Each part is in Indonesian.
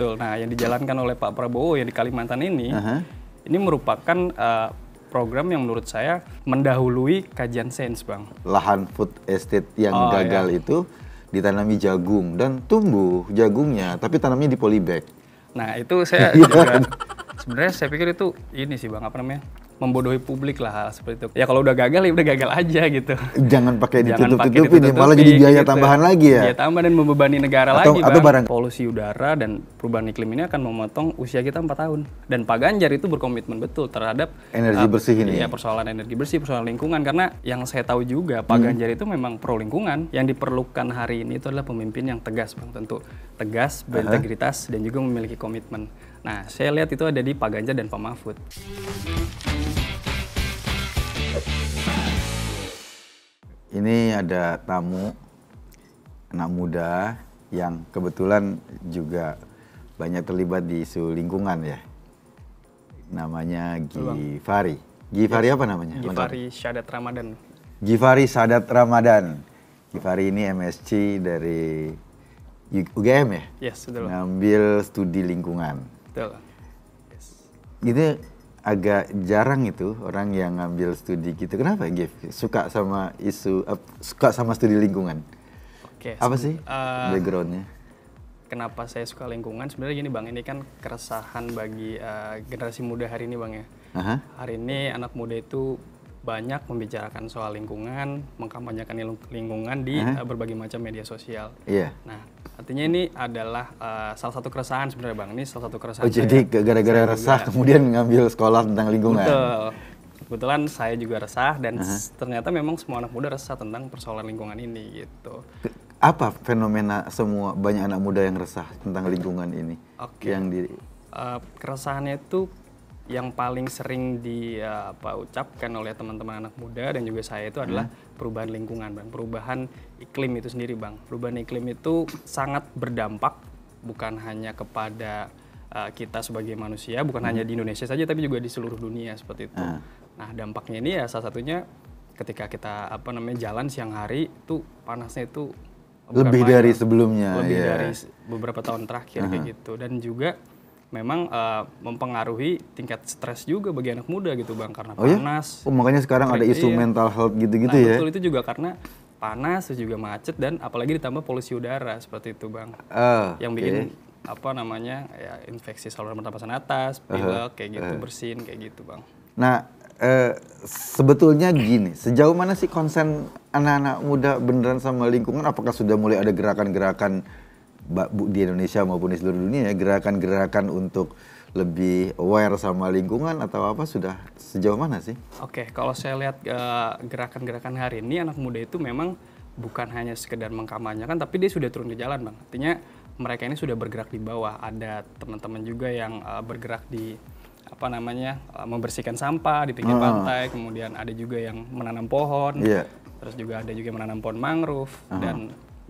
Betul. Nah, yang dijalankan oleh Pak Prabowo yang di Kalimantan ini, uh -huh. ini merupakan uh, program yang menurut saya mendahului kajian sains, Bang. Lahan food estate yang oh, gagal iya. itu ditanami jagung dan tumbuh jagungnya, tapi tanamnya di polybag. Nah, itu saya sebenarnya saya pikir itu ini sih, Bang, apa namanya? membodohi publik lah hal seperti itu. Ya kalau udah gagal ya udah gagal aja gitu. Jangan pakai ditutup-tutupin, ya, malah jadi biaya gitu. tambahan lagi ya. Biaya tambahan dan membebani negara atau, lagi. Atau barang. Polusi udara dan perubahan iklim ini akan memotong usia kita 4 tahun. Dan Pak Ganjar itu berkomitmen betul terhadap energi uh, bersih ini. Ya persoalan energi bersih, persoalan lingkungan karena yang saya tahu juga Pak hmm. Ganjar itu memang pro lingkungan. Yang diperlukan hari ini itu adalah pemimpin yang tegas Bang tentu. Tegas, berintegritas uh -huh. dan juga memiliki komitmen. Nah, saya lihat itu ada di Pak Ganjar dan Pak Mahfud. Ini ada tamu anak muda yang kebetulan juga banyak terlibat di isu lingkungan ya. Namanya Givari. Givari apa namanya? Givari Syadat Ramadan. Givari Sadat Ramadan. Givari ini MSc dari UGM ya? Yes, betul. Ngambil studi lingkungan. Betul. Yes. Gitu agak jarang itu orang yang ngambil studi gitu. Kenapa Gif? Suka sama isu uh, suka sama studi lingkungan. Oke. Okay, Apa sih uh, backgroundnya? Kenapa saya suka lingkungan? Sebenarnya gini bang, ini kan keresahan bagi uh, generasi muda hari ini bang ya. Aha. Hari ini anak muda itu banyak membicarakan soal lingkungan, mengkampanyekan lingkungan di huh? Eh, berbagai macam media sosial. Iya. Yeah. Nah, artinya ini adalah uh, salah satu keresahan sebenarnya Bang. Ini salah satu keresahan. Oh, jadi gara-gara resah juga. kemudian ngambil sekolah tentang lingkungan. Betul. Kebetulan saya juga resah dan uh -huh. ternyata memang semua anak muda resah tentang persoalan lingkungan ini gitu. Apa fenomena semua banyak anak muda yang resah tentang lingkungan ini? Oke. Okay. Yang di uh, keresahannya itu yang paling sering diucapkan eh, ucapkan oleh teman-teman anak muda dan juga saya itu adalah hmm. perubahan lingkungan, Bang. Perubahan iklim itu sendiri, Bang. Perubahan iklim itu sangat berdampak bukan hanya kepada uh, kita sebagai manusia, bukan hmm. hanya di Indonesia saja tapi juga di seluruh dunia seperti itu. Hmm. Nah, dampaknya ini ya salah satunya ketika kita apa namanya jalan siang hari itu panasnya itu lebih dari ya. sebelumnya, lebih yeah. dari beberapa tahun terakhir uh -huh. kayak hmm. gitu dan juga memang uh, mempengaruhi tingkat stres juga bagi anak muda gitu bang karena oh, iya? panas. Ya? Oh makanya sekarang ada isu iya. mental health gitu-gitu nah, ya. Betul itu juga karena panas juga macet dan apalagi ditambah polusi udara seperti itu bang. Uh, yang bikin okay. apa namanya ya infeksi saluran pernapasan atas, pilek kayak gitu, uh. bersin kayak gitu bang. Nah uh, sebetulnya gini, sejauh mana sih konsen anak-anak muda beneran sama lingkungan? Apakah sudah mulai ada gerakan-gerakan di Indonesia maupun di seluruh dunia ya, gerakan-gerakan untuk lebih aware sama lingkungan atau apa sudah sejauh mana sih? Oke, okay, kalau saya lihat eh, gerakan-gerakan hari ini anak muda itu memang bukan hanya sekedar kan, tapi dia sudah turun ke jalan, Bang. Artinya mereka ini sudah bergerak di bawah. Ada teman-teman juga yang eh, bergerak di apa namanya eh, membersihkan sampah di pinggir ah. pantai, kemudian ada juga yang menanam pohon. Yeah. Terus juga ada juga yang menanam pohon mangrove uh ah. -huh. dan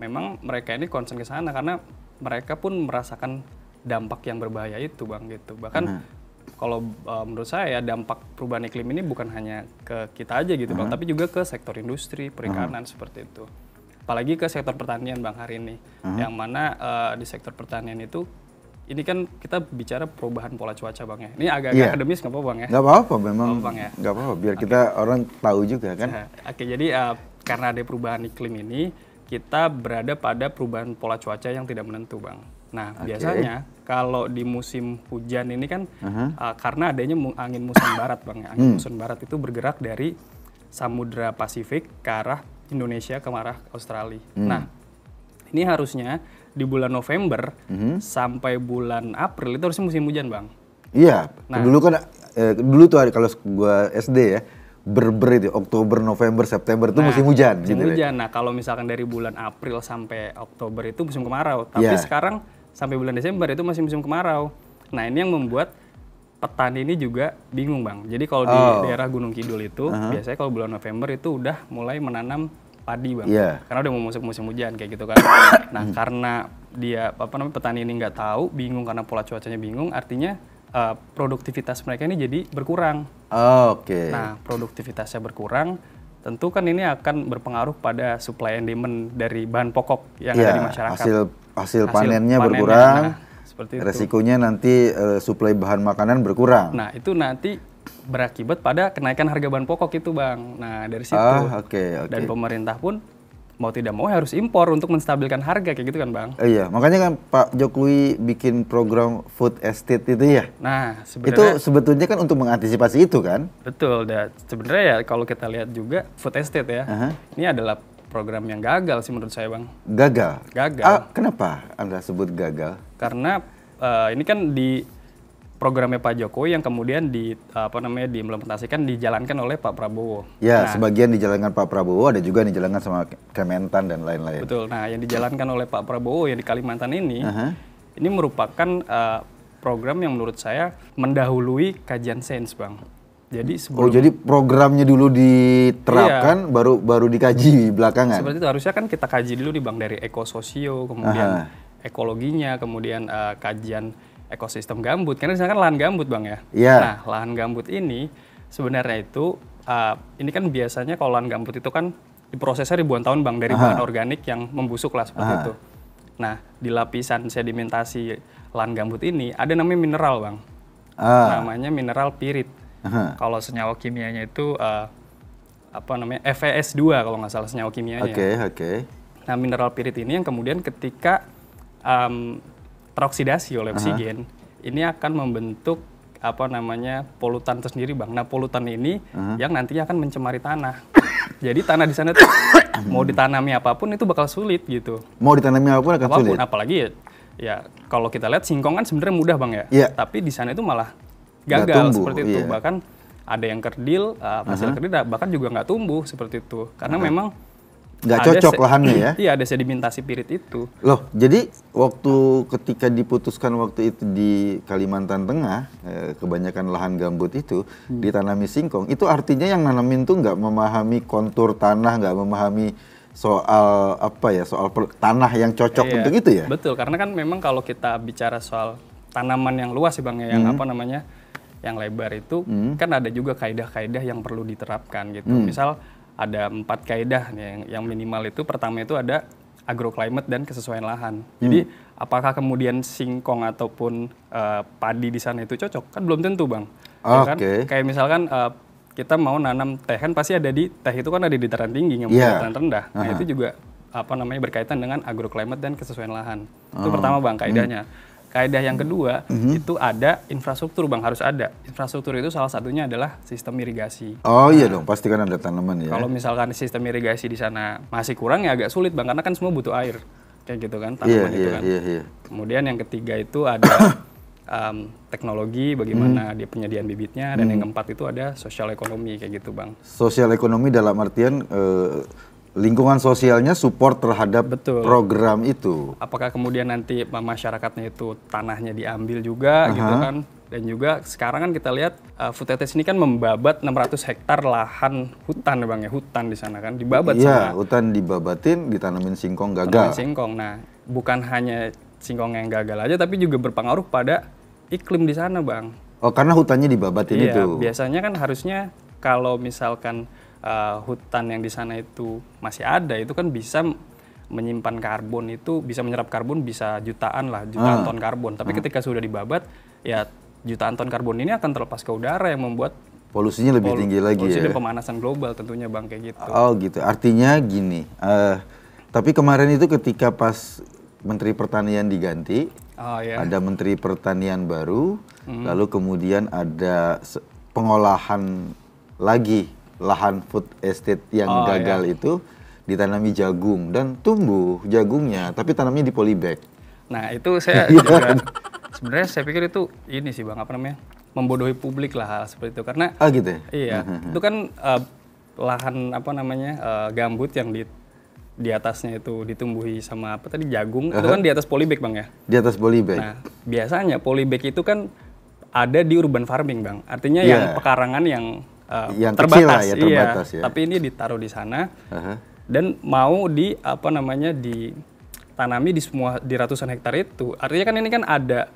memang mereka ini concern ke sana karena mereka pun merasakan dampak yang berbahaya itu bang gitu bahkan uh kalau uh, menurut saya dampak perubahan iklim ini bukan hanya ke kita aja gitu bang, tapi juga ke sektor industri perikanan uh seperti itu. Apalagi ke sektor pertanian bang hari ini, uh yang mana uh, di sektor pertanian itu ini kan kita bicara perubahan pola cuaca bang ya. Ini agak, -agak iya. yeah. akademis nggak apa-apa bang ya? Nggak apa-apa memang. Nggak ya? Gak apa-apa biar okay. kita orang tahu juga kan. Oke okay, jadi uh, karena ada perubahan iklim ini kita berada pada perubahan pola cuaca yang tidak menentu, Bang. Nah, okay. biasanya kalau di musim hujan ini kan uh -huh. uh, karena adanya angin musim barat, Bang. Ya. Angin hmm. musim barat itu bergerak dari Samudra Pasifik ke arah Indonesia ke arah Australia. Hmm. Nah, ini harusnya di bulan November uh sampai bulan April itu harusnya musim hujan, Bang. Iya. Nah, dulu kan eh, dulu tuh kalau gua SD ya, berber itu ya, Oktober, November, September itu nah, musim hujan. Musim gitu ya. hujan. Nah kalau misalkan dari bulan April sampai Oktober itu musim kemarau, tapi yeah. sekarang sampai bulan Desember itu masih musim kemarau. Nah ini yang membuat petani ini juga bingung bang. Jadi kalau di oh. daerah Gunung Kidul itu uh -huh. biasanya kalau bulan November itu udah mulai menanam padi bang, yeah. karena udah mau musim musim hujan kayak gitu kan. nah karena dia apa namanya petani ini nggak tahu, bingung karena pola cuacanya bingung, artinya uh, produktivitas mereka ini jadi berkurang. Oh, Oke. Okay. Nah, produktivitasnya berkurang, tentu kan ini akan berpengaruh pada supply and demand dari bahan pokok yang yeah, ada ya, di masyarakat. Hasil hasil, hasil panennya, panennya berkurang. Nah, itu. Resikonya nanti uh, eh, suplai bahan makanan berkurang. Nah, itu nanti berakibat pada kenaikan harga bahan pokok itu, Bang. Nah, dari situ. Oh, ah, okay, okay. Dan pemerintah pun mau tidak mau harus impor untuk menstabilkan harga kayak gitu kan bang? Uh, iya, makanya kan Pak Jokowi bikin program food estate itu ya. Nah, sebenarnya itu sebetulnya kan untuk mengantisipasi itu kan? Betul, dan sebenarnya ya kalau kita lihat juga food estate ya, uh -huh. ini adalah program yang gagal sih menurut saya bang. Gagal. Gagal. Ah, kenapa anda sebut gagal? Karena uh, ini kan di programnya Pak Jokowi yang kemudian di apa namanya diimplementasikan dijalankan oleh Pak Prabowo. Ya, nah, sebagian dijalankan Pak Prabowo, ada juga yang dijalankan sama Kementan dan lain-lain. Betul. Nah, yang dijalankan oleh Pak Prabowo yang di Kalimantan ini, uh -huh. ini merupakan uh, program yang menurut saya mendahului kajian sains, bang. Jadi oh, sebelum Oh, jadi programnya dulu diterapkan iya. baru baru dikaji belakangan. Seperti itu harusnya kan kita kaji dulu nih Bang dari ekososio, kemudian Aha. ekologinya, kemudian uh, kajian ekosistem gambut karena misalkan lahan gambut bang ya. Iya. Nah lahan gambut ini sebenarnya itu uh, ini kan biasanya kalau lahan gambut itu kan diprosesnya ribuan tahun bang dari Aha. bahan organik yang membusuk lah seperti Aha. itu. Nah di lapisan sedimentasi lahan gambut ini ada namanya mineral bang. Ah. Namanya mineral pirit. Kalau senyawa kimianya itu uh, apa namanya FES2 kalau nggak salah senyawa kimianya. Oke okay, oke. Okay. Nah mineral pirit ini yang kemudian ketika um, teroksidasi oleh oksigen, uh-huh. ini akan membentuk apa namanya polutan tersendiri bang. Nah polutan ini uh-huh. yang nantinya akan mencemari tanah. Jadi tanah di sana tuh mau ditanami apapun itu bakal sulit gitu. Mau ditanami apapun akan apapun, sulit. Apalagi ya, ya kalau kita lihat singkong kan sebenarnya mudah bang ya. Yeah. Tapi di sana itu malah gagal tumbuh, seperti itu yeah. bahkan ada yang kerdil uh, hasil uh-huh. kerdil bahkan juga nggak tumbuh seperti itu karena uh-huh. memang nggak cocok lahannya ya? Iya ada sedimentasi pirit itu. Loh, jadi waktu ketika diputuskan waktu itu di Kalimantan Tengah, eh, kebanyakan lahan gambut itu hmm. ditanami singkong. Itu artinya yang nanamin tuh nggak memahami kontur tanah, nggak memahami soal apa ya soal per- tanah yang cocok iya, untuk itu ya. Betul, karena kan memang kalau kita bicara soal tanaman yang luas sih bang ya, yang hmm. apa namanya? yang lebar itu hmm. kan ada juga kaedah-kaedah yang perlu diterapkan gitu. Hmm. Misal ada empat kaedah yang, yang minimal itu pertama itu ada agroclimate dan kesesuaian lahan. Hmm. Jadi apakah kemudian singkong ataupun uh, padi di sana itu cocok? Kan belum tentu, Bang. Okay. Ya kan? Kayak misalkan uh, kita mau nanam teh kan pasti ada di teh itu kan ada di dataran tinggi yang yeah. dataran rendah. Nah, uh -huh. itu juga apa namanya berkaitan dengan agroclimate dan kesesuaian lahan. Itu oh. pertama Bang kaedahnya. Hmm. Kaedah yang kedua mm-hmm. itu ada infrastruktur bang harus ada. Infrastruktur itu salah satunya adalah sistem irigasi. Oh iya nah, iya dong pasti kan ada tanaman ya. Kalau misalkan sistem irigasi di sana masih kurang ya agak sulit bang karena kan semua butuh air kayak gitu kan tanaman yeah, itu yeah, kan. Yeah, yeah. Kemudian yang ketiga itu ada um, teknologi, bagaimana hmm. dia penyediaan bibitnya, dan hmm. yang mm-hmm. keempat itu ada sosial ekonomi kayak gitu bang. Sosial ekonomi dalam artian uh, lingkungan sosialnya support terhadap Betul. program itu. Apakah kemudian nanti masyarakatnya itu tanahnya diambil juga uh -huh. gitu kan? Dan juga sekarang kan kita lihat uh, eh, Futetes ini kan membabat 600 hektar lahan hutan ya Bang ya, hutan di sana kan dibabat Iya, hutan dibabatin, ditanamin singkong gagal. Tanamin singkong. Nah, bukan hanya singkong yang gagal aja tapi juga berpengaruh pada iklim di sana, Bang. Oh, karena hutannya dibabatin iya, itu. biasanya kan harusnya kalau misalkan uh, hutan yang di sana itu masih ada itu kan bisa menyimpan karbon itu bisa menyerap karbon bisa jutaan lah jutaan ah. ton karbon tapi ah. ketika sudah dibabat ya jutaan ton karbon ini akan terlepas ke udara yang membuat polusinya lebih pol tinggi lagi polusi ya? pemanasan global tentunya bang kayak gitu oh gitu artinya gini uh, tapi kemarin itu ketika pas menteri pertanian diganti oh, yeah. Iya. ada menteri pertanian baru mm. lalu kemudian ada pengolahan lagi lahan food estate yang oh, gagal iya. itu ditanami jagung dan tumbuh jagungnya tapi tanamnya di polybag. Nah, itu saya iya juga kan? sebenarnya saya pikir itu ini sih Bang apa namanya? membodohi publik lah hal seperti itu karena Ah gitu ya. Iya. itu kan uh, lahan apa namanya? Uh, gambut yang di di atasnya itu ditumbuhi sama apa tadi jagung uh -huh. itu kan di atas polybag Bang ya. Di atas polybag. Nah, biasanya polybag itu kan ada di urban farming Bang. Artinya yeah. yang iya. pekarangan yang Eh, yang terbatas, lah ya, iya. terbatas iya, ya. Tapi ini ditaruh di sana uh -huh. dan mau di apa namanya ditanami di semua di ratusan hektar itu. Artinya kan ini kan ada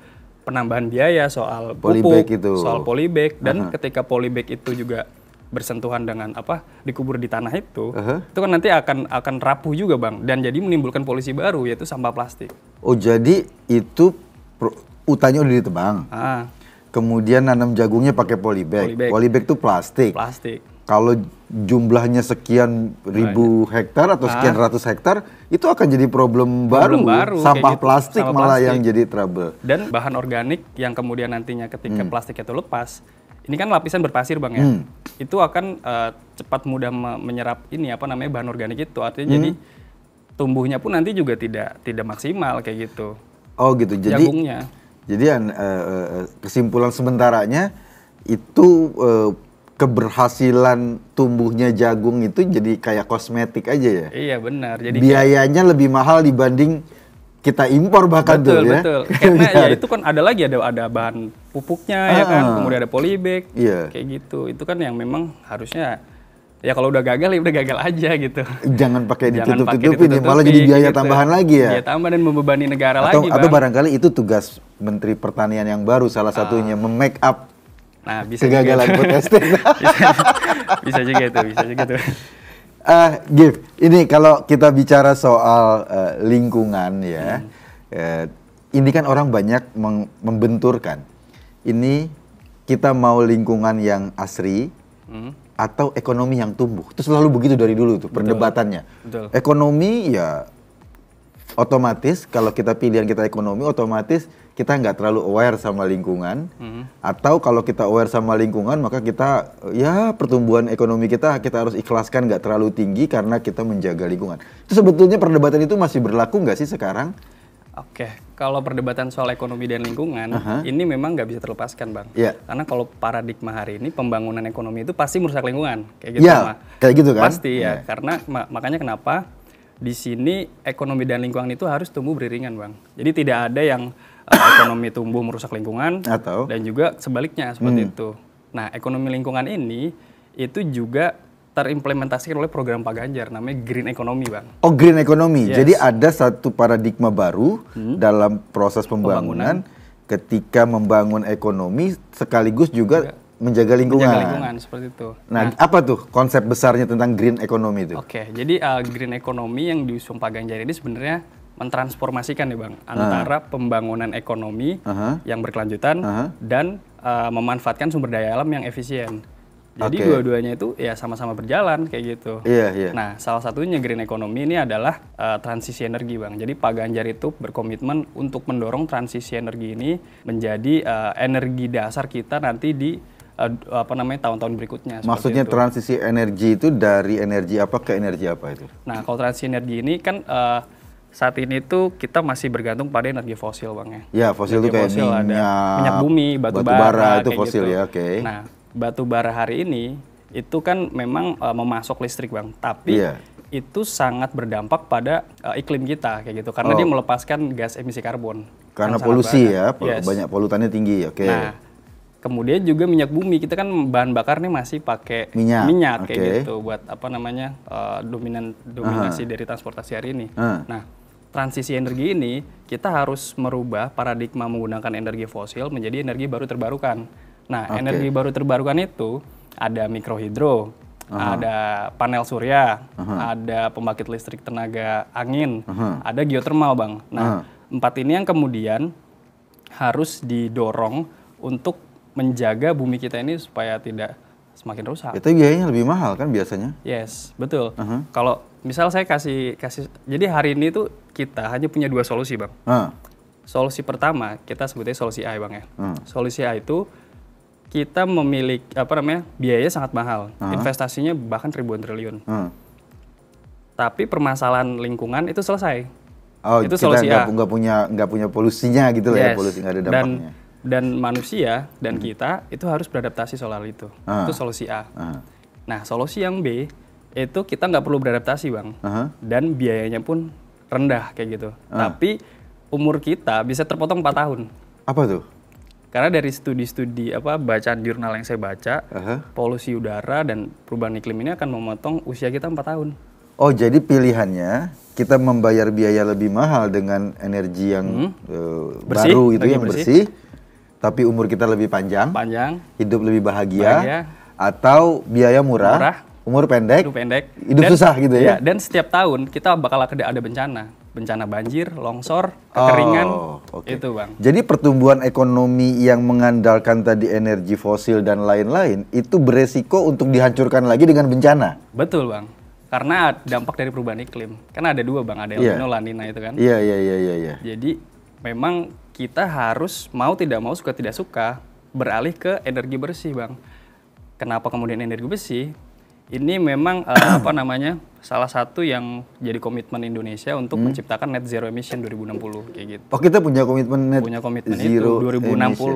penambahan biaya soal polybag pupuk, itu. soal polybag dan uh -huh. ketika polybag itu juga bersentuhan dengan apa dikubur di tanah itu, uh -huh. itu kan nanti akan akan rapuh juga bang dan jadi menimbulkan polisi baru yaitu sampah plastik. Oh jadi itu utangnya utanya udah ditebang, ah kemudian nanam jagungnya pakai polybag. Polybag, polybag tuh plastik. Plastik. Kalau jumlahnya sekian ribu hektar atau sekian ah. ratus hektar, itu akan jadi problem, problem baru. baru sampah gitu. plastik malah plastik. yang jadi trouble. Dan bahan organik yang kemudian nantinya ketika hmm. plastik itu lepas, ini kan lapisan berpasir bang ya, hmm. itu akan uh, cepat mudah menyerap ini apa namanya bahan organik itu. Artinya hmm. jadi tumbuhnya pun nanti juga tidak tidak maksimal kayak gitu. Oh gitu. Jadi jagungnya jadi uh, kesimpulan sementaranya itu keberhasilan tumbuhnya jagung itu jadi kayak kosmetik aja ya. Iya benar. Jadi biayanya kayak... lebih mahal dibanding kita impor bahkan betul, tuh ya. Betul betul. Karena iya. ya itu kan ada lagi ada ada bahan pupuknya ah, ya kan, ah, ah. kemudian ada polybag, iya. kayak gitu. Itu kan yang memang harusnya ya kalau udah gagal ya udah gagal aja gitu. Jangan pakai ditutup-tutupin ya, malah jadi biaya gitu. tambahan lagi ya. Biaya tambahan dan membebani negara atau, lagi. Atau barangkali itu tugas Menteri Pertanian yang baru salah ah. satunya uh, memake up nah, bisa kegagalan juga. protesting. bisa, bisa juga itu, bisa juga itu. Ah, uh, Gif, ini kalau kita bicara soal uh, lingkungan ya, hmm. uh, ini kan orang banyak membenturkan. Ini kita mau lingkungan yang asri, hmm atau ekonomi yang tumbuh. Itu selalu begitu dari dulu tuh perdebatannya. Betul. Betul. Ekonomi ya otomatis kalau kita pilihan kita ekonomi otomatis kita nggak terlalu aware sama lingkungan mm-hmm. atau kalau kita aware sama lingkungan maka kita ya pertumbuhan ekonomi kita kita harus ikhlaskan nggak terlalu tinggi karena kita menjaga lingkungan itu sebetulnya perdebatan itu masih berlaku nggak sih sekarang Oke, kalau perdebatan soal ekonomi dan lingkungan, uh -huh. ini memang nggak bisa terlepaskan, Bang. Yeah. Karena kalau paradigma hari ini pembangunan ekonomi itu pasti merusak lingkungan, kayak gitu, yeah. Kayak gitu kan? Pasti ya, iya. karena mak makanya kenapa di sini ekonomi dan lingkungan itu harus tumbuh beriringan, Bang. Jadi tidak ada yang uh, ekonomi tumbuh merusak lingkungan atau dan juga sebaliknya seperti hmm. itu. Nah, ekonomi lingkungan ini itu juga terimplementasikan oleh program Pak Ganjar namanya Green Economy, Bang. Oh, Green Economy. Yes. Jadi ada satu paradigma baru hmm. dalam proses pembangunan, pembangunan ketika membangun ekonomi sekaligus juga Enggak. menjaga lingkungan. Menjaga lingkungan seperti itu. Nah, nah, apa tuh konsep besarnya tentang Green Economy itu? Oke, okay. jadi uh, Green Economy yang diusung Pak Ganjar ini sebenarnya mentransformasikan ya, Bang, ah. antara uh. pembangunan ekonomi uh -huh. yang berkelanjutan uh -huh. dan uh, memanfaatkan sumber daya alam yang efisien. Jadi okay. dua-duanya itu ya sama-sama berjalan kayak gitu. Iya, yeah, iya. Yeah. Nah, salah satunya green economy ini adalah uh, transisi energi, Bang. Jadi Pak Ganjar itu berkomitmen untuk mendorong transisi energi ini menjadi uh, energi dasar kita nanti di uh, apa namanya tahun-tahun berikutnya. Maksudnya itu. transisi energi itu dari energi apa ke energi apa itu? Nah, kalau transisi energi ini kan uh, saat ini tuh kita masih bergantung pada energi fosil bang ya. Ya fosil energi itu kayak fosil minyak, ada minyak bumi, batu, batu bara, bara itu fosil gitu. ya, oke. Okay. Nah batu bara hari ini itu kan memang uh, memasok listrik bang, tapi yeah. itu sangat berdampak pada uh, iklim kita kayak gitu karena oh. dia melepaskan gas emisi karbon. Karena polusi ya, yes. banyak polutannya tinggi, oke. Okay. Nah, kemudian juga minyak bumi kita kan bahan bakarnya masih pakai minyak, minyak okay. kayak gitu buat apa namanya uh, dominan dominasi uh. dari transportasi hari ini. Uh. Nah transisi energi ini kita harus merubah paradigma menggunakan energi fosil menjadi energi baru terbarukan. Nah, okay. energi baru terbarukan itu ada mikrohidro, uh-huh. ada panel surya, uh-huh. ada pembangkit listrik tenaga angin, uh-huh. ada geotermal, Bang. Nah, uh-huh. empat ini yang kemudian harus didorong untuk menjaga bumi kita ini supaya tidak semakin rusak. Itu biayanya lebih mahal kan biasanya? Yes, betul. Uh-huh. Kalau misal saya kasih kasih jadi hari ini tuh kita hanya punya dua solusi, Bang. Uh. Solusi pertama kita sebutnya solusi A, ya, Bang ya. Uh. Solusi A itu kita memiliki apa namanya biaya sangat mahal, uh -huh. investasinya bahkan ribuan triliun. Uh hmm. -huh. Tapi permasalahan lingkungan itu selesai. Oh, itu kita solusi nggak, nggak punya nggak punya polusinya gitu ya, yes. ya, polusi nggak ada dampaknya. Dan, dan manusia dan uh kita itu harus beradaptasi soal itu. Uh -huh. Itu solusi A. Uh -huh. Nah, solusi yang B itu kita nggak perlu beradaptasi bang, uh -huh. dan biayanya pun rendah kayak gitu. Uh -huh. Tapi umur kita bisa terpotong 4 tahun. Apa tuh? Karena dari studi-studi apa bacaan jurnal yang saya baca, uh -huh. polusi udara dan perubahan iklim ini akan memotong usia kita 4 tahun. Oh, jadi pilihannya kita membayar biaya lebih mahal dengan energi yang hmm. uh, bersih, baru itu yang bersih. bersih, tapi umur kita lebih panjang, panjang, hidup lebih bahagia, bahagia. atau biaya murah, murah, umur pendek, hidup pendek, hidup dan, susah gitu ya. ya. Dan setiap tahun kita bakal ada bencana bencana banjir, longsor, kekeringan, oh, okay. itu bang. Jadi pertumbuhan ekonomi yang mengandalkan tadi energi fosil dan lain-lain itu beresiko untuk dihancurkan lagi dengan bencana. Betul bang, karena dampak dari perubahan iklim. Karena ada dua bang, ada iya. El Nino, yeah. Nina itu kan. Iya yeah, iya yeah, iya yeah, iya. Yeah. Jadi memang kita harus mau tidak mau suka tidak suka beralih ke energi bersih bang. Kenapa kemudian energi bersih? Ini memang uh, apa namanya? salah satu yang jadi komitmen Indonesia untuk hmm. menciptakan net zero emission 2060 kayak gitu. Oh, kita punya komitmen net punya komitmen zero itu 2060. Emission.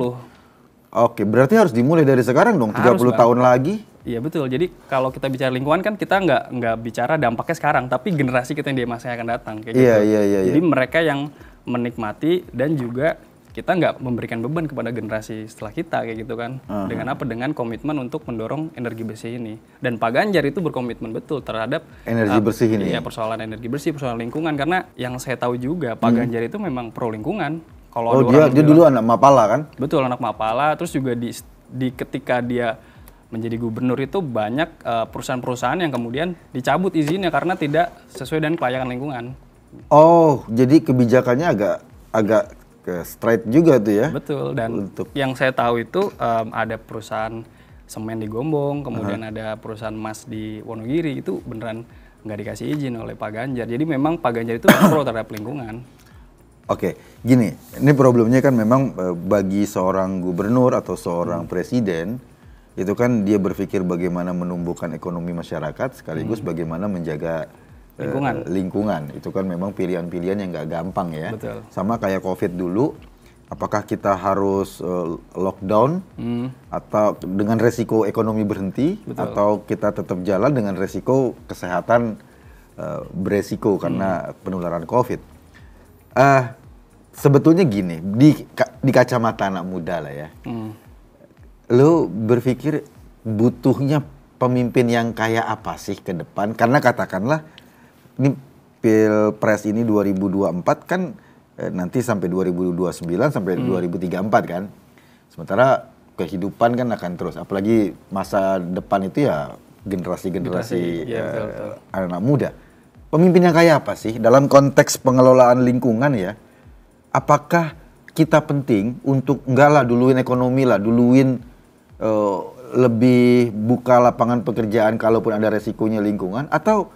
Oke, berarti harus dimulai dari sekarang dong, harus 30 banget. tahun lagi. Iya betul. Jadi kalau kita bicara lingkungan kan kita nggak nggak bicara dampaknya sekarang, tapi generasi kita yang di masa yang akan datang kayak iya, gitu. Iya, yeah, iya, iya. Jadi iya. mereka yang menikmati dan juga kita nggak memberikan beban kepada generasi setelah kita kayak gitu kan. Uh -huh. Dengan apa? Dengan komitmen untuk mendorong energi bersih ini. Dan Pak Ganjar itu berkomitmen betul terhadap energi uh, bersih ini. Iya, ya persoalan energi bersih, persoalan lingkungan karena yang saya tahu juga Pak hmm. Ganjar itu memang pro lingkungan. Kalau oh, dia dia dulu anak Mapala kan? Betul, anak Mapala terus juga di di ketika dia menjadi gubernur itu banyak eh, perusahaan-perusahaan yang kemudian dicabut izinnya karena tidak sesuai dengan kelayakan lingkungan. Oh, jadi kebijakannya agak agak ke straight juga tuh ya. Betul dan Untuk. yang saya tahu itu um, ada perusahaan semen di Gombong, kemudian uh ada perusahaan emas di Wonogiri itu beneran nggak dikasih izin oleh Pak Ganjar. Jadi memang Pak Ganjar itu pro terhadap lingkungan. Oke, gini, ini problemnya kan memang e, bagi seorang gubernur atau seorang hmm. presiden itu kan dia berpikir bagaimana menumbuhkan ekonomi masyarakat sekaligus hmm. bagaimana menjaga Eh, lingkungan. Uh, lingkungan itu kan memang pilihan-pilihan yang nggak gampang ya. Betul. Sama kayak COVID dulu, apakah kita harus uh, lockdown hmm. atau dengan resiko ekonomi berhenti Betul. atau kita tetap jalan dengan resiko kesehatan uh, beresiko karena hmm. penularan COVID. Uh, sebetulnya gini di di kacamata anak muda lah ya, hmm. lo berpikir butuhnya pemimpin yang kaya apa sih ke depan? Karena katakanlah ini pilpres ini 2024 kan eh, nanti sampai 2029 sampai hmm. 2034 kan. Sementara kehidupan kan akan terus. Apalagi masa depan itu ya generasi-generasi ya, eh, anak muda. Pemimpin yang kayak apa sih dalam konteks pengelolaan lingkungan ya? Apakah kita penting untuk enggak lah duluin ekonomi lah, duluin uh, lebih buka lapangan pekerjaan kalaupun ada resikonya lingkungan atau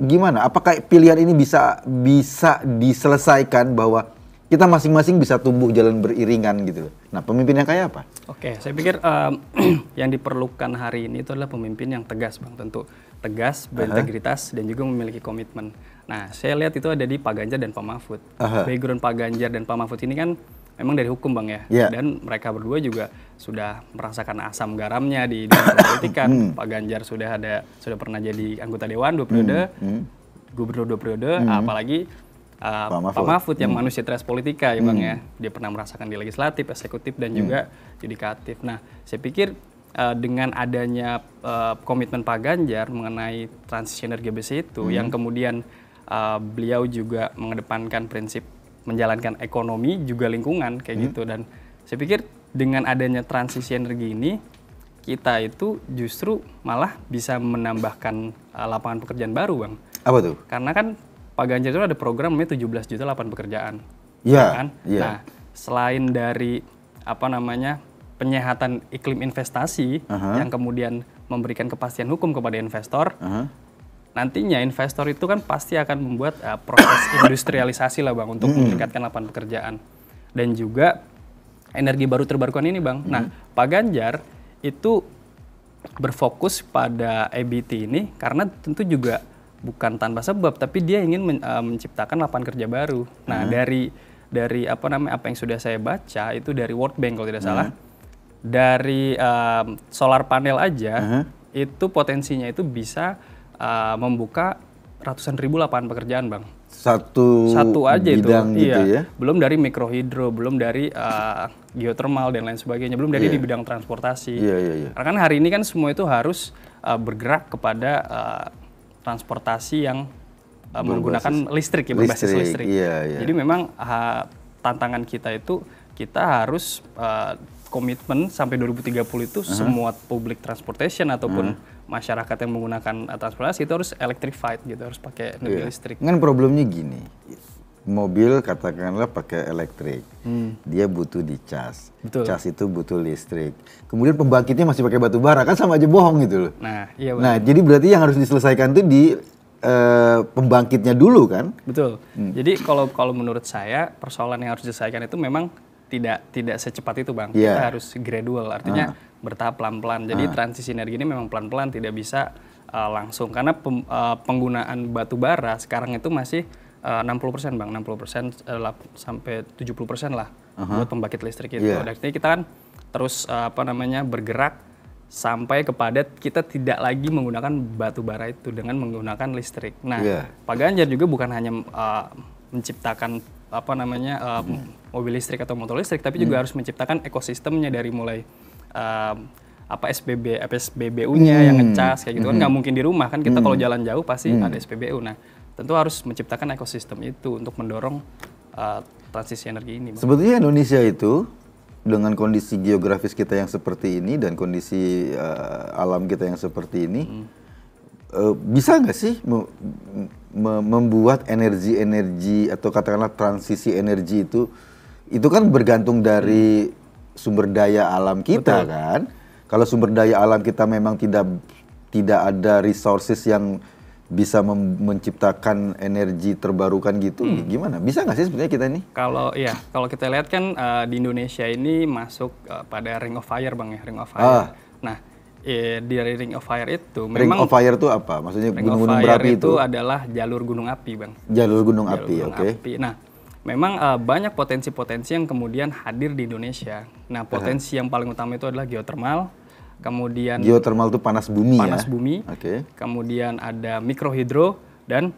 gimana? Apakah pilihan ini bisa bisa diselesaikan bahwa kita masing-masing bisa tumbuh jalan beriringan gitu Nah, pemimpin yang kayak apa? Oke, saya pikir um, yang diperlukan hari ini itu adalah pemimpin yang tegas, Bang. Tentu tegas, berintegritas uh -huh. dan juga memiliki komitmen. Nah, saya lihat itu ada di Pak Ganjar dan Pak Mahfud. Uh -huh. Background Pak Ganjar dan Pak Mahfud ini kan memang dari hukum, Bang ya. Yeah. Dan mereka berdua juga sudah merasakan asam garamnya di dunia politikan. Hmm. Pak Ganjar sudah ada sudah pernah jadi anggota dewan dua periode, hmm. hmm. gubernur dua periode, hmm. apalagi uh, Pak, Mahfud. Pak Mahfud yang hmm. manusia tres politika ya Bang ya. Hmm. Dia pernah merasakan di legislatif, eksekutif dan hmm. juga yudikatif. Nah, saya pikir uh, dengan adanya uh, komitmen Pak Ganjar mengenai transisi energi besi itu hmm. yang kemudian uh, beliau juga mengedepankan prinsip menjalankan ekonomi juga lingkungan kayak hmm. gitu dan saya pikir dengan adanya transisi energi ini kita itu justru malah bisa menambahkan uh, lapangan pekerjaan baru, Bang. Apa tuh? Karena kan Pak Ganjar itu ada program namanya 17 juta lapangan pekerjaan. Iya. Yeah, kan? Yeah. Nah, selain dari apa namanya? penyehatan iklim investasi uh -huh. yang kemudian memberikan kepastian hukum kepada investor. Uh -huh. Nantinya investor itu kan pasti akan membuat uh, proses industrialisasi lah Bang untuk meningkatkan lapangan pekerjaan. Dan juga energi baru terbarukan ini bang. Nah, hmm. Nah Pak Ganjar itu berfokus pada EBT ini karena tentu juga bukan tanpa sebab tapi dia ingin men, eh, menciptakan lapangan kerja baru. Nah hmm. dari dari apa namanya apa yang sudah saya baca itu dari World Bank kalau tidak hmm. salah dari um, solar panel aja hmm. itu potensinya itu bisa uh, membuka ratusan ribu lapangan pekerjaan bang satu satu aja bidang itu gitu iya. ya belum dari mikrohidro belum dari uh, eh, geotermal dan lain sebagainya belum dari yeah. di bidang transportasi yeah, yeah, yeah. karena kan hari ini kan semua itu harus uh, bergerak kepada uh, transportasi yang uh, menggunakan listrik ya berbasis listrik, listrik. Yeah, yeah. jadi memang uh, tantangan kita itu kita harus uh, komitmen sampai 2030 itu uh -huh. semua publik transportation ataupun uh -huh masyarakat yang menggunakan transportasi itu harus electrified gitu, harus pakai mobil yeah. listrik. Kan problemnya gini, mobil katakanlah pakai elektrik, hmm. dia butuh di charge cas itu butuh listrik. Kemudian pembangkitnya masih pakai batu bara, kan sama aja bohong gitu loh. Nah, iya Nah, jadi berarti yang harus diselesaikan itu di Uh, pembangkitnya dulu kan? Betul. Hmm. Jadi kalau kalau menurut saya persoalan yang harus diselesaikan itu memang tidak tidak secepat itu bang. Yeah. Kita harus gradual. Artinya uh bertahap pelan-pelan. Jadi ah. transisi energi ini memang pelan-pelan tidak bisa uh, langsung karena pem, uh, penggunaan batu bara sekarang itu masih eh, uh, 60% Bang, 60% uh, sampai 70% lah uh -huh. buat pembangkit listrik itu. Yeah. Dan kita kan terus uh, apa namanya bergerak sampai kepada kita tidak lagi menggunakan batu bara itu dengan menggunakan listrik. Nah, yeah. Pak Ganjar juga bukan hanya uh, menciptakan apa namanya uh, hmm. mobil listrik atau motor listrik, tapi hmm. juga harus menciptakan ekosistemnya dari mulai um, apa SPB SPBU-nya hmm. yang ngecas kayak gitu kan, hmm. kan nggak mungkin di rumah kan kita hmm. kalau jalan jauh pasti hmm. ada SPBU nah tentu harus menciptakan ekosistem itu untuk mendorong uh, transisi energi ini bang. sebetulnya Indonesia itu dengan kondisi geografis kita yang seperti ini dan kondisi uh, alam kita yang seperti ini hmm. uh, bisa nggak sih me me membuat energi energi atau katakanlah transisi energi itu itu kan bergantung dari sumber daya alam kita Betul. kan. Kalau sumber daya alam kita memang tidak tidak ada resources yang bisa menciptakan energi terbarukan gitu hmm. gimana bisa nggak sih sebenarnya kita ini kalau ya kalau kita lihat kan uh, di Indonesia ini masuk uh, pada Ring of Fire bang ya Ring of Fire ah. nah eh, di Ring of Fire itu memang Ring of Fire itu apa maksudnya gunung-gunung berapi itu, itu adalah jalur gunung api bang jalur gunung jalur api oke okay. nah memang uh, banyak potensi-potensi yang kemudian hadir di Indonesia. Nah, potensi uh yang paling utama itu adalah geothermal. kemudian geothermal itu panas bumi ya? panas ya? bumi oke okay. kemudian ada mikrohidro dan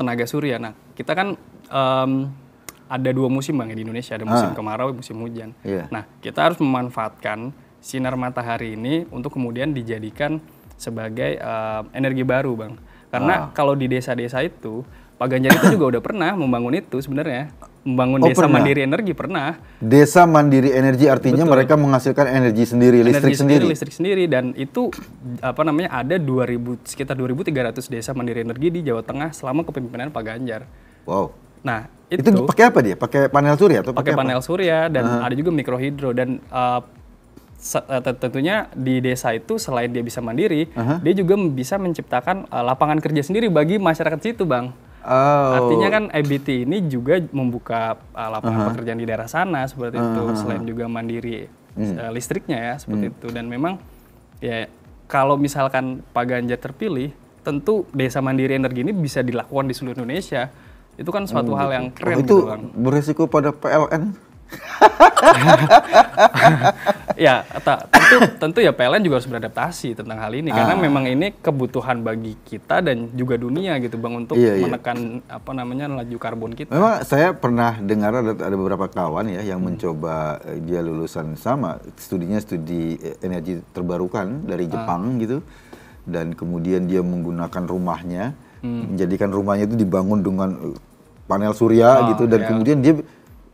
tenaga surya nah kita kan um, ada dua musim bang di Indonesia ada musim ah. kemarau musim hujan yeah. nah kita harus memanfaatkan sinar matahari ini untuk kemudian dijadikan sebagai uh, energi baru bang karena ah. kalau di desa-desa itu Pak Ganjar itu juga udah pernah membangun itu sebenarnya. Membangun oh, desa pernah. mandiri energi pernah. Desa mandiri energi artinya Betul. mereka menghasilkan energi sendiri, energi listrik sendiri, sendiri. Listrik sendiri dan itu apa namanya ada 2000 sekitar 2300 desa mandiri energi di Jawa Tengah selama kepemimpinan Pak Ganjar. Wow. Nah, itu, itu pakai apa dia? Pakai panel surya atau pakai panel surya dan uh. ada juga mikrohidro dan uh, uh tentunya di desa itu selain dia bisa mandiri, uh -huh. dia juga bisa menciptakan uh, lapangan kerja sendiri bagi masyarakat situ, Bang. Oh. Artinya kan IBT ini juga membuka uh, lapangan uh -huh. pekerjaan di daerah sana seperti uh -huh. itu uh-huh. selain juga mandiri hmm. Uh, listriknya ya seperti hmm. itu dan memang ya kalau misalkan Pak Ganjar terpilih tentu desa mandiri energi ini bisa dilakukan di seluruh Indonesia itu kan suatu hmm, hal yang oh, keren oh, itu gitu, bang. pada PLN ya tentu tentu ya PLN juga harus beradaptasi tentang hal ini ah. karena memang ini kebutuhan bagi kita dan juga dunia gitu bang untuk iya, iya. menekan iya. apa namanya laju karbon kita. Memang saya pernah dengar ada, ada beberapa kawan ya yang hmm. mencoba eh, dia lulusan sama studinya studi eh, energi terbarukan dari ah. Jepang ah. gitu dan kemudian dia menggunakan rumahnya hmm. menjadikan rumahnya itu dibangun dengan eh, panel surya oh, gitu dan iya. kemudian dia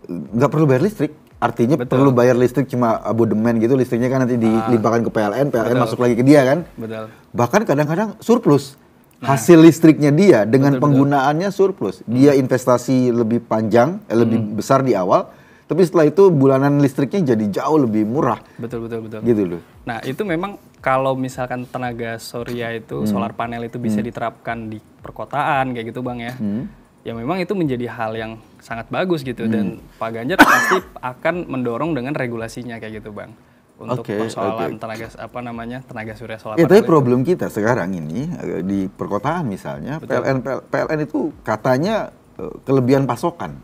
nggak perlu bayar listrik artinya Betul. perlu bayar listrik cuma abodemen gitu listriknya kan nanti ah. dilimpahkan ke PLN PLN Betul. masuk lagi ke dia kan Betul. bahkan kadang-kadang surplus Nah. hasil listriknya dia dengan betul, penggunaannya betul. surplus. Hmm. Dia investasi lebih panjang, eh, lebih hmm. besar di awal, tapi setelah itu bulanan listriknya jadi jauh lebih murah. Betul betul betul. Gitu loh. Nah, itu memang kalau misalkan tenaga surya itu hmm. solar panel itu bisa hmm. diterapkan di perkotaan kayak gitu, Bang ya. Hmm ya memang itu menjadi hal yang sangat bagus gitu hmm. dan Pak Ganjar pasti akan mendorong dengan regulasinya kayak gitu bang untuk okay, persoalan okay. tenaga apa namanya tenaga surya solar. Ya, tapi problem itu. kita sekarang ini eh, di perkotaan misalnya Betul. PLN PLN itu katanya eh, kelebihan pasokan.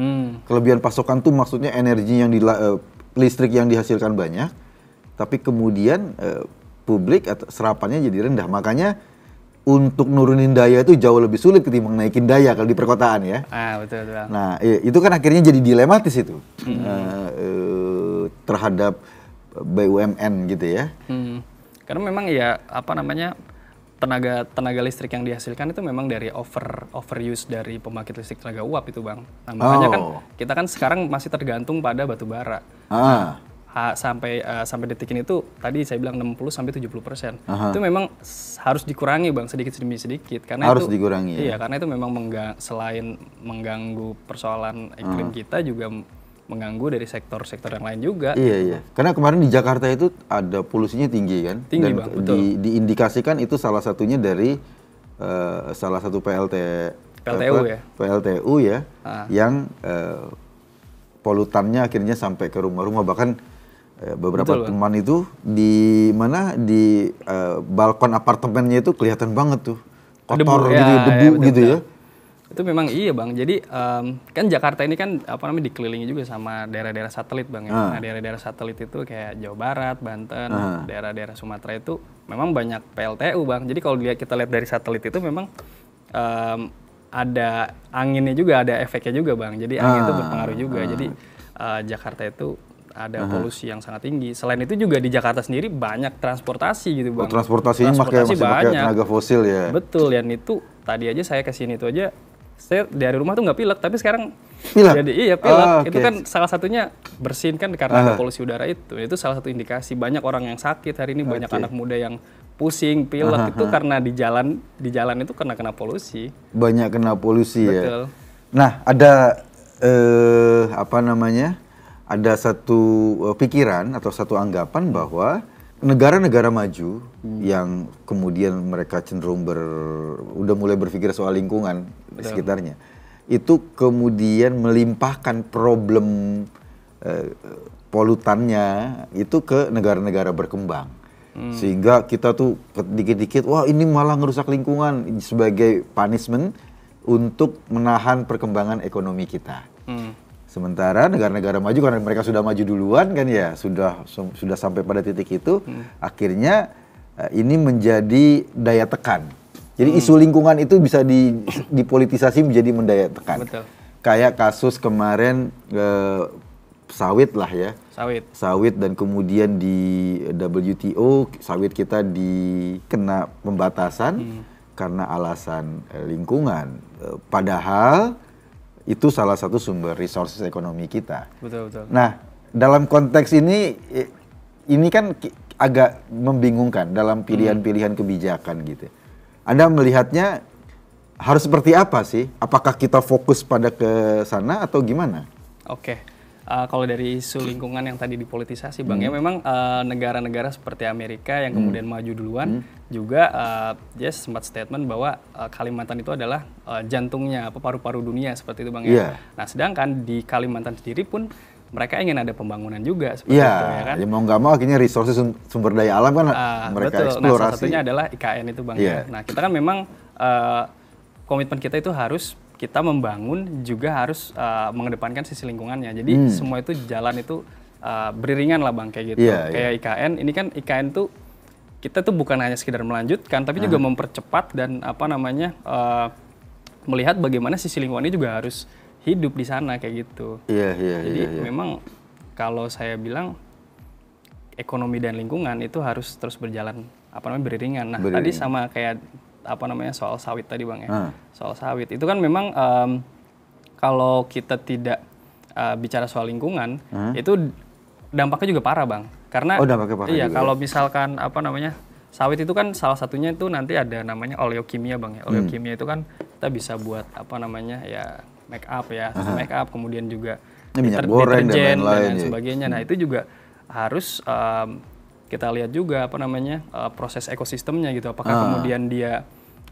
Hmm. Kelebihan pasokan tuh maksudnya energi yang di eh, listrik yang dihasilkan banyak, tapi kemudian publik atau serapannya jadi rendah. Makanya untuk nurunin daya itu jauh lebih sulit ketimbang naikin daya kalau di perkotaan ya. Ah betul betul. Nah itu kan akhirnya jadi dilematis itu -hmm. uh, uh, terhadap eh, BUMN gitu ya. Hmm. Karena memang ya apa namanya tenaga tenaga listrik yang dihasilkan itu memang dari over overuse dari pembangkit listrik tenaga uap itu bang. Nah, makanya kan oh. kan kita kan sekarang masih tergantung pada batu bara. Ah ha, sampai uh, sampai detik ini tuh tadi saya bilang 60 sampai 70 persen itu memang harus dikurangi bang sedikit demi sedikit karena harus itu, dikurangi ya? iya ya? karena itu memang menggang, selain mengganggu persoalan iklim Aha. kita juga mengganggu dari sektor-sektor yang lain juga iya iya karena kemarin di Jakarta itu ada polusinya tinggi kan tinggi Dan bang betul diindikasikan itu salah satunya dari uh, salah satu PLT PLTU ya PLTU ya ah. yang uh, polutannya akhirnya sampai ke rumah-rumah bahkan Ya, beberapa Betul, teman itu di mana di uh, balkon apartemennya itu kelihatan banget tuh kotor ya, ya, debu, gitu, debu ya, gitu ya. Itu memang iya bang. Jadi um, kan Jakarta ini kan apa namanya dikelilingi juga sama daerah-daerah satelit bang ya. Ah. Nah daerah-daerah satelit itu kayak Jawa Barat, Banten, ah. daerah-daerah Sumatera itu memang banyak PLTU bang. Jadi kalau kita lihat dari satelit itu memang um, ada anginnya juga, ada efeknya juga bang. Jadi angin ah. itu berpengaruh juga. Jadi uh, Jakarta itu ada uh-huh. polusi yang sangat tinggi. Selain itu juga di Jakarta sendiri banyak transportasi gitu bang. Oh, transportasinya transportasi masih banyak. pakai tenaga fosil ya. Betul, yang itu tadi aja saya ke sini itu aja saya dari rumah tuh nggak pilek, tapi sekarang pilek. jadi iya pilek. Oh, ah, okay. Itu kan salah satunya bersin kan karena ada polusi udara itu. Itu salah satu indikasi banyak orang yang sakit hari ini, banyak anak muda yang pusing, pilek -huh. itu karena di jalan di jalan itu kena kena polusi. Banyak kena polusi ya? Betul. ya. Nah, ada eh apa namanya? ada satu eh, pikiran atau satu anggapan bahwa negara-negara maju hmm. yang kemudian mereka cenderung ber udah mulai berpikir soal lingkungan di sekitarnya itu kemudian melimpahkan problem eh, polutannya itu ke negara-negara berkembang hmm. sehingga kita tuh dikit-dikit wah ini malah merusak lingkungan sebagai punishment untuk menahan perkembangan ekonomi kita hmm. Sementara negara-negara maju karena mereka sudah maju duluan kan ya, sudah sudah sampai pada titik itu, hmm. akhirnya eh, ini menjadi daya tekan. Jadi hmm. isu lingkungan itu bisa di, dipolitisasi menjadi mendaya tekan. Betul. Kayak kasus kemarin uh, sawit lah ya. Sawit. Sawit dan kemudian di WTO sawit kita dikena pembatasan hmm. karena alasan eh, lingkungan. Uh, padahal itu salah satu sumber resources ekonomi kita. Betul betul. Nah, dalam konteks ini ini kan agak membingungkan dalam hmm. pilihan-pilihan kebijakan gitu. Anda melihatnya harus seperti apa sih? Apakah kita fokus pada ke sana atau gimana? Oke uh, kalau dari isu lingkungan yang tadi dipolitisasi bang ya, hmm. ya memang eh, negara-negara uh, seperti Amerika yang hmm. kemudian maju duluan hmm. juga uh, eh, yes sempat statement bahwa uh, Kalimantan itu adalah uh, jantungnya apa paru-paru dunia seperti itu bang ya. Iya. Nah sedangkan di Kalimantan sendiri pun mereka ingin ada pembangunan juga seperti ya, itu ya kan. Ya mau nggak mau akhirnya resources sumber daya alam kan uh, mereka betul. eksplorasi. Nah, salah satunya adalah IKN itu Bang. Yeah. Ya. Iya. Nah, kita kan memang uh, komitmen kita itu harus kita membangun juga harus uh, mengedepankan sisi lingkungannya. Jadi hmm. semua itu jalan itu uh, beriringan lah bang kayak gitu. Yeah, iya. kayak yeah. IKN, ini kan IKN tuh kita tuh bukan hanya sekedar melanjutkan, tapi uh. juga mempercepat dan apa namanya uh, melihat bagaimana sisi lingkungannya juga harus hidup di sana kayak gitu. Iya yeah, iya. Yeah, Jadi yeah, iya. memang kalau saya bilang ekonomi dan lingkungan itu harus terus berjalan apa namanya beriringan. Nah beriringan. tadi sama kayak apa namanya soal sawit tadi bang ya hmm. soal sawit itu kan memang um, kalau kita tidak uh, bicara soal lingkungan hmm. itu dampaknya juga parah bang karena oh, dampaknya parah iya ya? kalau misalkan apa namanya sawit itu kan salah satunya itu nanti ada namanya oleokimia bang ya hmm. oleokimia hmm. itu kan kita bisa buat apa namanya ya make up ya hmm. make up kemudian juga ya, minyak goreng dan lain-lain dan, lain ya. sebagainya nah, hmm. nah itu juga harus um, kita lihat juga apa namanya uh, proses ekosistemnya gitu apakah uh. kemudian dia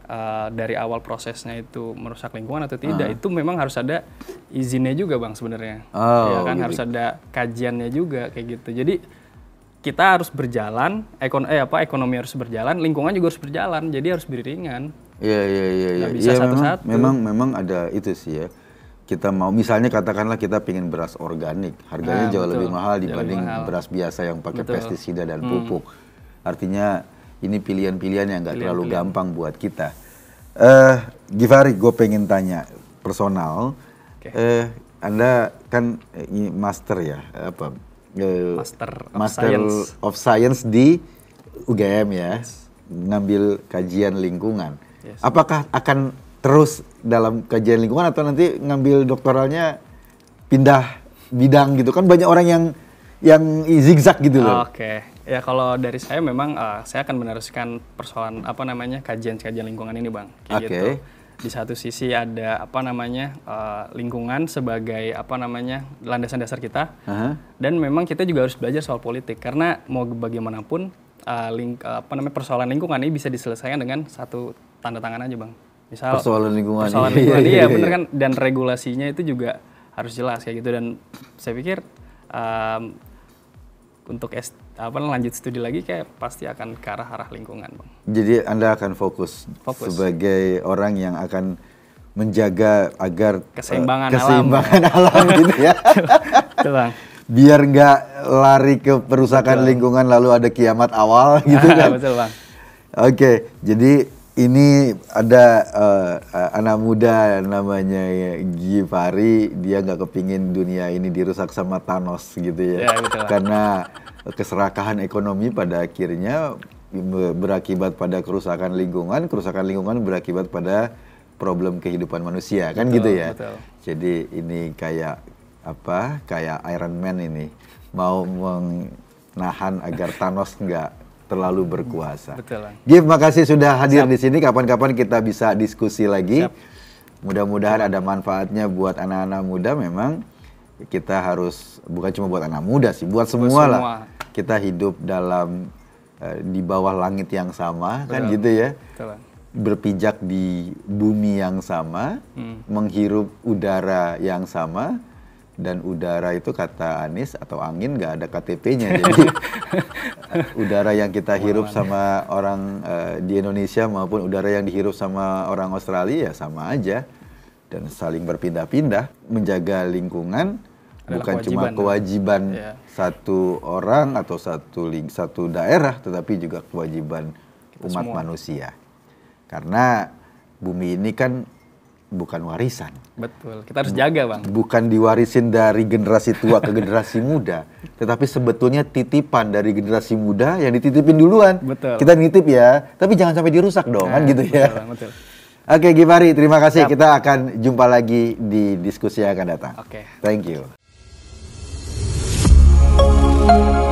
uh, dari awal prosesnya itu merusak lingkungan atau tidak uh. itu memang harus ada izinnya juga bang sebenarnya oh, ya kan gitu. harus iya. ada kajiannya juga kayak gitu jadi kita harus berjalan ekon eh apa ekonomi harus berjalan lingkungan juga harus berjalan jadi harus beriringan Iya iya iya. Iya bisa iya, satu-satu. Memang, memang memang ada itu sih ya kita mau misalnya katakanlah kita pingin beras organik harganya nah, jauh betul. lebih mahal dibanding mahal. beras biasa yang pakai pestisida dan hmm. pupuk artinya ini pilihan-pilihan yang nggak terlalu pilihan. gampang buat kita uh, Givari gue pengen tanya personal okay. uh, eh, anda kan eh, ini master ya apa uh, master of master science. of science di UGM ya yes. ngambil kajian lingkungan yes. apakah akan terus dalam kajian lingkungan atau nanti ngambil doktoralnya pindah bidang gitu kan banyak orang yang yang zigzag gitu loh. Ah, oke. Okay. Ya kalau dari saya memang uh, saya akan meneruskan persoalan apa namanya kajian-kajian lingkungan ini, Bang. Oke. Okay. Gitu. Di satu sisi ada apa namanya uh, lingkungan sebagai apa namanya landasan dasar kita. Uh -huh. Dan memang kita juga harus belajar soal politik karena mau bagaimanapun uh, link, uh, apa namanya persoalan lingkungan ini bisa diselesaikan dengan satu tanda tangan aja, Bang misal persoalan lingkungan persoalan iya, lingkungan iya, iya, iya, bener kan dan regulasinya itu juga harus jelas kayak gitu dan saya pikir um, untuk S, apa lanjut studi lagi kayak pasti akan ke arah arah lingkungan bang. Jadi anda akan fokus, fokus. sebagai orang yang akan menjaga agar eh, keseimbangan, uh, keseimbangan alam, alam gitu ya. Betul, Biar nggak lari ke perusakan lingkungan lalu ada kiamat awal gitu kan. betul bang. Oke, jadi ini ada uh, anak muda namanya Givari dia nggak kepingin dunia ini dirusak sama Thanos gitu ya, ya karena keserakahan ekonomi pada akhirnya berakibat pada kerusakan lingkungan, kerusakan lingkungan berakibat pada problem kehidupan manusia kan gitu ya. Betul. Jadi ini kayak apa? Kayak Iron Man ini mau menahan agar Thanos nggak terlalu berkuasa. Betul. Give, makasih sudah hadir Siap. di sini. Kapan-kapan kita bisa diskusi lagi. Mudah-mudahan ada manfaatnya buat anak-anak muda. Memang kita harus bukan cuma buat anak muda sih, buat semua, buat semua. lah. Kita hidup dalam uh, di bawah langit yang sama, kan Betul. kan gitu ya. Betul. Berpijak di bumi yang sama, hmm. menghirup udara yang sama dan udara itu kata Anies atau angin nggak ada KTP-nya jadi eh, udara yang kita hirup sama orang uh, di Indonesia maupun udara yang dihirup sama orang Australia ya sama aja dan saling berpindah-pindah menjaga lingkungan Adalah bukan kewajiban cuma kewajiban ya. Iya. satu orang atau satu ling satu daerah tetapi juga kewajiban Kita umat semua. manusia karena bumi ini kan bukan warisan. Betul, kita harus jaga bang. Bukan diwarisin dari generasi tua ke generasi muda, tetapi sebetulnya titipan dari generasi muda yang dititipin duluan. Betul. Kita nitip ya, tapi jangan sampai dirusak dong, nah, kan eh, gitu ya. betul, ya. betul. Oke, Givari, terima kasih. Siap. Kita akan jumpa lagi di diskusi yang akan datang. Oke. Okay. Thank you.